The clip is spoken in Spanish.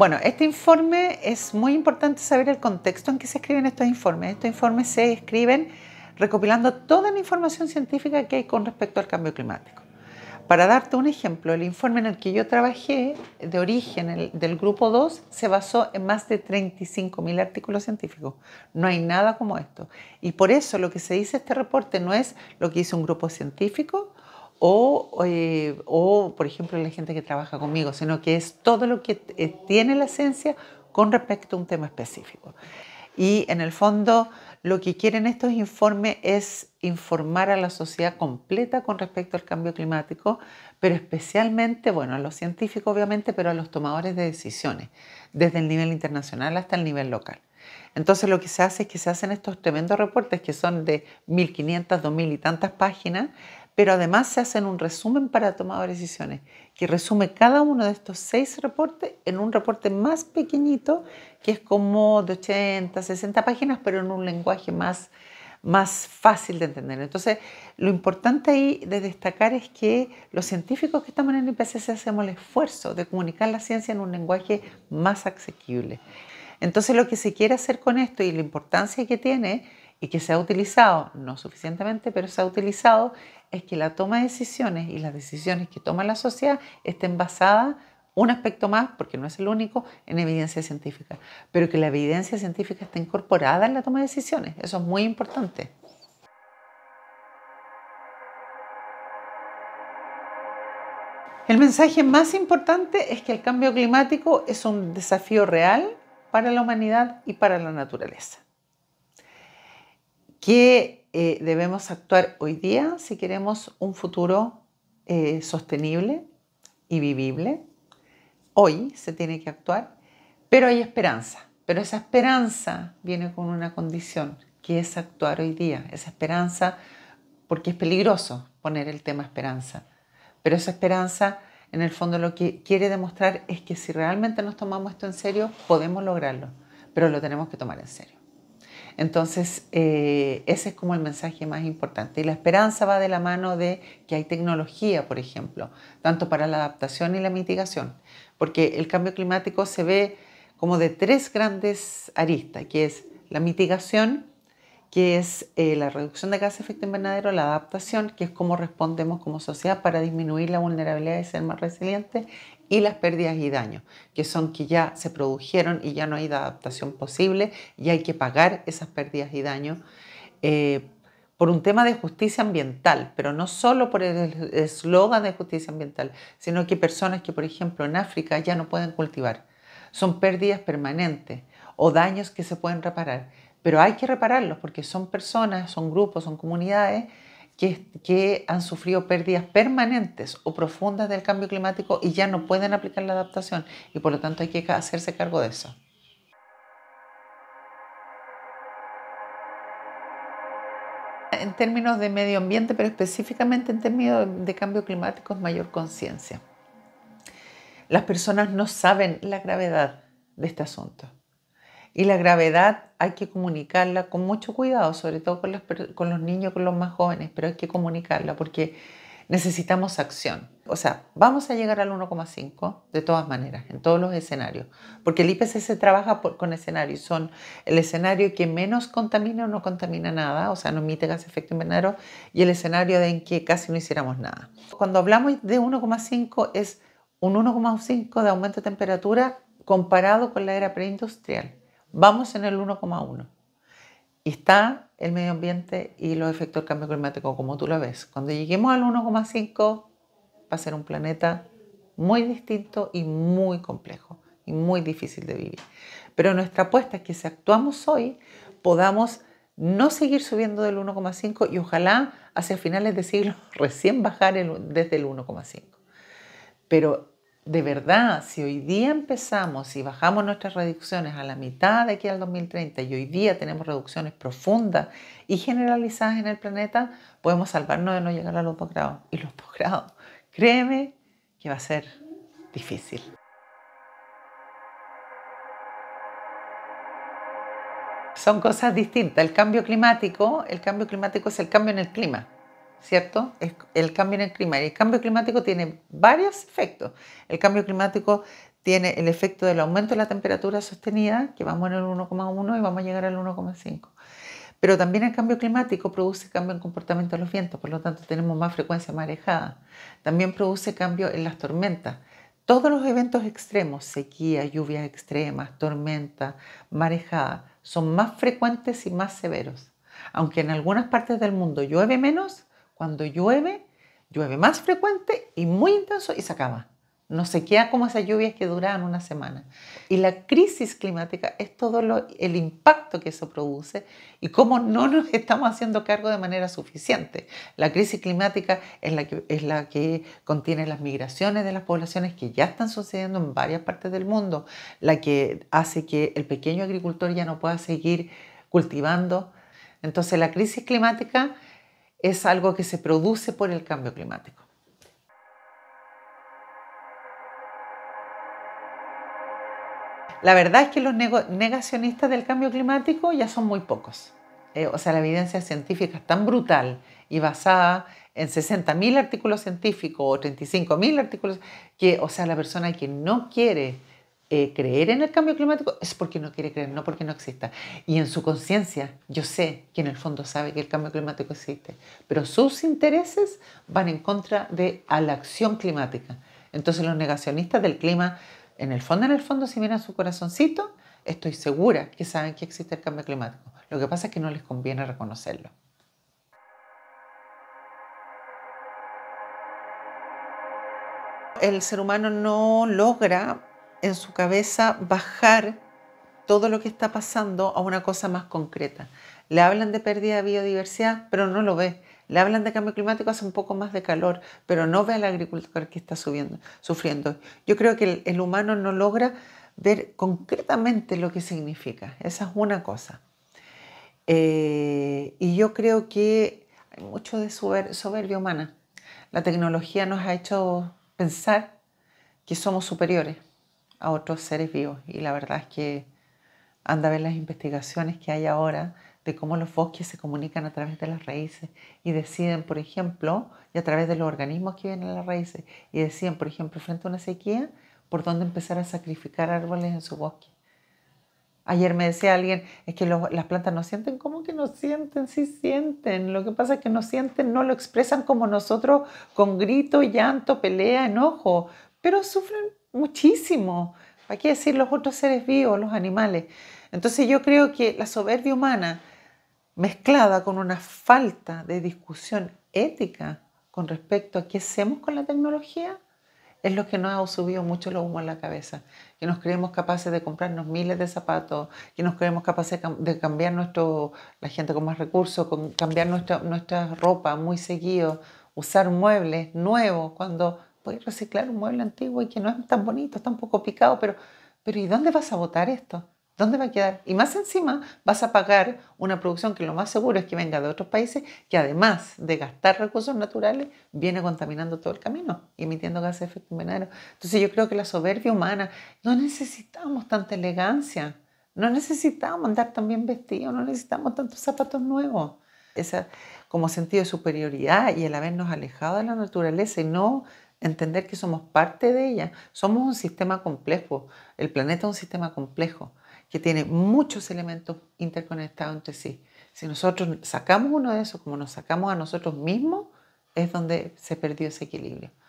Bueno, este informe es muy importante saber el contexto en que se escriben estos informes. Estos informes se escriben recopilando toda la información científica que hay con respecto al cambio climático. Para darte un ejemplo, el informe en el que yo trabajé, de origen del grupo 2, se basó en más de 35.000 artículos científicos. No hay nada como esto. Y por eso lo que se dice este reporte no es lo que hizo un grupo científico eh, o, por ejemplo, la gente que trabaja conmigo, sino que es todo lo que eh, tiene la ciencia con respecto a un tema específico. Y en el fondo, lo que quieren estos informes es informar a la sociedad completa con respecto al cambio climático, pero especialmente, bueno, a los científicos obviamente, pero a los tomadores de decisiones, desde el nivel internacional hasta el nivel local. Entonces lo que se hace es que se hacen estos tremendos reportes que son de 1.500, 2.000 y tantas páginas, pero además se hacen un resumen para tomar decisiones, que resume cada uno de estos seis reportes en un reporte más pequeñito, que es como de 80, 60 páginas, pero en un lenguaje más, más fácil de entender. Entonces, lo importante ahí de destacar es que los científicos que estamos en el IPCC hacemos el esfuerzo de comunicar la ciencia en un lenguaje más asequible. Entonces, lo que se quiere hacer con esto y la importancia que tiene y que se ha utilizado, no suficientemente, pero se ha utilizado, es que la toma de decisiones y las decisiones que toma la sociedad estén basadas, un aspecto más, porque no es el único, en evidencia científica, pero que la evidencia científica esté incorporada en la toma de decisiones, eso es muy importante. El mensaje más importante es que el cambio climático es un desafío real para la humanidad y para la naturaleza que eh, debemos actuar hoy día si queremos un futuro eh, sostenible y vivible. Hoy se tiene que actuar, pero hay esperanza. Pero esa esperanza viene con una condición, que es actuar hoy día. Esa esperanza, porque es peligroso poner el tema esperanza, pero esa esperanza en el fondo lo que quiere demostrar es que si realmente nos tomamos esto en serio, podemos lograrlo, pero lo tenemos que tomar en serio. Entonces, eh, ese es como el mensaje más importante. Y la esperanza va de la mano de que hay tecnología, por ejemplo, tanto para la adaptación y la mitigación, porque el cambio climático se ve como de tres grandes aristas, que es la mitigación, que es eh, la reducción de gases de efecto invernadero, la adaptación, que es cómo respondemos como sociedad para disminuir la vulnerabilidad y ser más resilientes, y las pérdidas y daños, que son que ya se produjeron y ya no hay adaptación posible y hay que pagar esas pérdidas y daños. Eh, por un tema de justicia ambiental, pero no solo por el eslogan de justicia ambiental, sino que personas que, por ejemplo, en África ya no pueden cultivar. Son pérdidas permanentes o daños que se pueden reparar pero hay que repararlos porque son personas, son grupos, son comunidades que, que, han sufrido pérdidas permanentes o profundas del cambio climático y ya no pueden aplicar la adaptación y por lo tanto hay que hacerse cargo de eso. En términos de medio ambiente, pero específicamente en términos de cambio climático, es mayor conciencia. Las personas no saben la gravedad de este asunto y la gravedad hay que comunicarla con mucho cuidado, sobre todo con, los niños, con los más jóvenes, pero hay que comunicarla porque necesitamos acción. O sea, vamos a llegar al 1,5 de todas maneras, en todos los escenarios, porque el IPCC trabaja con escenarios, son el escenario que menos contamina o no contamina nada, o sea, no emite gas efecto invernadero, y el escenario en que casi no hiciéramos nada. Cuando hablamos de 1,5 es un 1,5 de aumento de temperatura comparado con la era preindustrial. Vamos en el 1,1. Y está el medio ambiente y los efectos del cambio climático, como tú lo ves. Cuando lleguemos al 1,5, va a ser un planeta muy distinto y muy complejo y muy difícil de vivir. Pero nuestra apuesta es que si actuamos hoy, podamos no seguir subiendo del 1,5 y ojalá hacia finales de siglo recién bajar desde el 1,5. Pero de verdad, si hoy día empezamos y bajamos nuestras reducciones a la mitad de aquí al 2030 y hoy día tenemos reducciones profundas y generalizadas en el planeta, podemos salvarnos de no llegar a los dos grados. Y los dos grados, créeme que va a ser difícil. Son cosas distintas. El cambio climático, el cambio climático es el cambio en el clima. ¿cierto? Es el cambio en el clima. Y el cambio climático tiene varios efectos. El cambio climático tiene el efecto del aumento de la temperatura sostenida, que vamos en el 1,1 y vamos a llegar al 1,5. Pero también el cambio climático produce cambio en comportamiento de los vientos, por lo tanto tenemos más frecuencia marejada. También produce cambio en las tormentas. Todos los eventos extremos, sequía, lluvias extremas, tormenta, marejada, son más frecuentes y más severos. Aunque en algunas partes del mundo llueve menos, cuando llueve, llueve más frecuente y muy intenso y se acaba. No se queda como esas lluvias que duran una semana. Y la crisis climática es todo el impacto que eso produce y cómo no nos estamos haciendo cargo de manera suficiente. La crisis climática es la que contiene las migraciones de las poblaciones que ya están sucediendo en varias partes del mundo, la que hace que el pequeño agricultor ya no pueda seguir cultivando. Entonces la crisis climática es algo que se produce por el cambio climático. La verdad es que los negacionistas del cambio climático ya son muy pocos. Eh, o sea, la evidencia científica es tan brutal y basada en 60.000 artículos científicos o 35.000 artículos que, o sea, la persona que no quiere eh, creer en el cambio climático es porque no quiere creer, no porque no exista. Y en su conciencia, yo sé que en el fondo sabe que el cambio climático existe, pero sus intereses van en contra de la acción climática. Entonces los negacionistas del clima, en el fondo, en el fondo, si miran su corazoncito, estoy segura que saben que existe el cambio climático. Lo que pasa es que no les conviene reconocerlo. El ser humano no logra en su cabeza bajar todo lo que está pasando a una cosa más concreta. Le hablan de pérdida de biodiversidad, pero no lo ve. Le hablan de cambio climático, hace un poco más de calor, pero no ve al agricultor que está subiendo, sufriendo. Yo creo que el, humano no logra ver concretamente lo que significa. Esa es una cosa. Eh, y yo creo que hay mucho de soberbia humana. La tecnología nos ha hecho pensar que somos superiores a otros seres vivos. Y la verdad es que anda a ver las investigaciones que hay ahora de cómo los bosques se comunican a través de las raíces y deciden, por ejemplo, y a través de los organismos que vienen a las raíces, y deciden, por ejemplo, frente a una sequía, por dónde empezar a sacrificar árboles en su bosque. Ayer me decía alguien, es que las plantas no sienten, ¿cómo que no sienten? Sí sienten, lo que pasa es que no sienten, no lo expresan como nosotros, con grito, llanto, pelea, enojo, pero sufren muchísimo. Hay que decir los otros seres vivos, los animales. Entonces yo creo que la soberbia humana mezclada con una falta de discusión ética con respecto a qué hacemos con la tecnología, es lo que nos ha subido mucho lo humo en la cabeza, que nos creemos capaces de comprarnos miles de zapatos, que nos creemos capaces de cambiar nuestro, la gente con más recursos, con cambiar nuestra, nuestra ropa muy seguido, usar muebles nuevos cuando reciclar un mueble antiguo y que no es tan bonito, está un poco picado, pero, pero ¿y dónde vas a botar esto? ¿Dónde va a quedar? Y más encima vas a pagar una producción que lo más seguro es que venga de otros países, que además de gastar recursos naturales, viene contaminando todo el camino y emitiendo gases de efecto invernadero. Entonces yo creo que la soberbia humana, no necesitamos tanta elegancia, no necesitamos andar tan bien vestidos, no necesitamos tantos zapatos nuevos. Esa como sentido de superioridad y el habernos alejado de la naturaleza y no entender que somos parte de ella. Somos un sistema complejo, el planeta es un sistema complejo que tiene muchos elementos interconectados entre sí. Si nosotros sacamos uno de esos, como nos sacamos a nosotros mismos, es donde se perdió ese equilibrio.